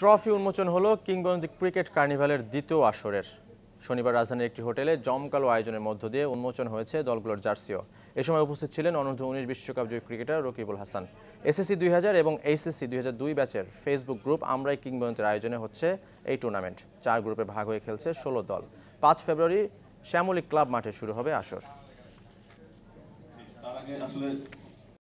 trophy উন্মোচন হলো কিংবদন্তি ক্রিকেট কার্নিভালের দ্বিতীয় আসরের শনিবার রাজধানীর একটি হোটেলে জমকালো আয়োজনের মধ্য দিয়ে উন্মোচন হয়েছে দলগুলোর জার্সিও এ সময় উপস্থিত ছিলেন অনূর্ধ্ব উনিশ বিশ্বকাপ জয়ী ক্রিকেটার রকিবুল হাসান এসএসসি দুই এবং এইচএসসি দুই ব্যাচের ফেসবুক গ্রুপ আমরাই কিংবদন্তির আয়োজনে হচ্ছে এই টুর্নামেন্ট চার গ্রুপে ভাগ হয়ে খেলছে ষোলো দল পাঁচ ফেব্রুয়ারি শ্যামলী ক্লাব মাঠে শুরু হবে আসর